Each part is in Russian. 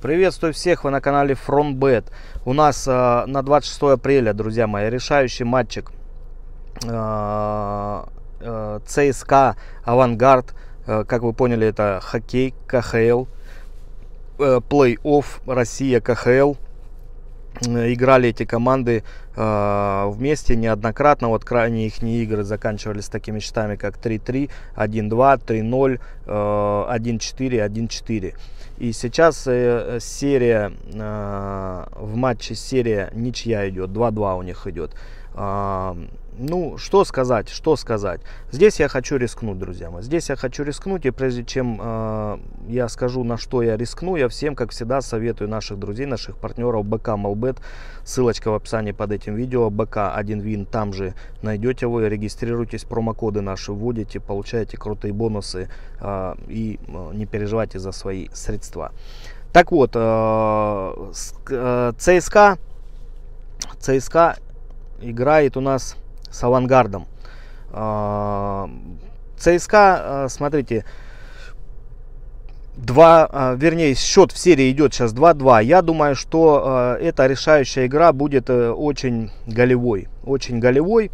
Приветствую всех, вы на канале FrontBet. У нас э, на 26 апреля, друзья мои, решающий матчик э, э, ЦСКА Авангард. Э, как вы поняли, это хоккей, КХЛ, э, плей-офф Россия, КХЛ. Э, играли эти команды э, вместе неоднократно. Вот крайние их игры заканчивались такими счетами, как 3-3, 1-2, 3-0, э, 1-4, 1-4. И сейчас э, серия, э, в матче серия ничья идет, 2-2 у них идет ну, что сказать, что сказать. Здесь я хочу рискнуть, друзья мои. Здесь я хочу рискнуть, и прежде чем э, я скажу, на что я рискну, я всем, как всегда, советую наших друзей, наших партнеров БК Малбет. Ссылочка в описании под этим видео. БК 1Вин, там же найдете вы, регистрируйтесь, промокоды наши вводите, получаете крутые бонусы э, и а, не переживайте за свои средства. Так вот, э, э, ЦСКА, ЦСКА играет у нас с авангардом. А, ЦСКА, а, смотрите, два, а, вернее, счет в серии идет сейчас 2-2. Я думаю, что эта решающая игра будет э, очень голевой. Очень голевой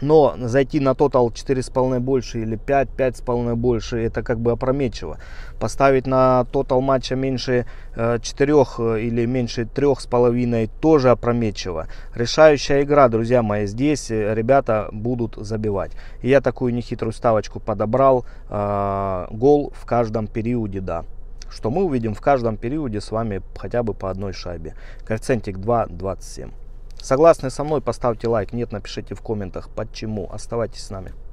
но зайти на тотал 4,5 больше или 5, 5,5 больше, это как бы опрометчиво. Поставить на тотал матча меньше 4 э, э, или меньше 3,5 тоже опрометчиво. Решающая игра, друзья мои, здесь э, ребята будут забивать. И я такую нехитрую ставочку подобрал. гол в каждом периоде, да. Что мы увидим в каждом периоде с вами хотя бы по одной шайбе. Коэффициентик 2,27. Согласны со мной, поставьте лайк. Нет, напишите в комментах, почему. Оставайтесь с нами.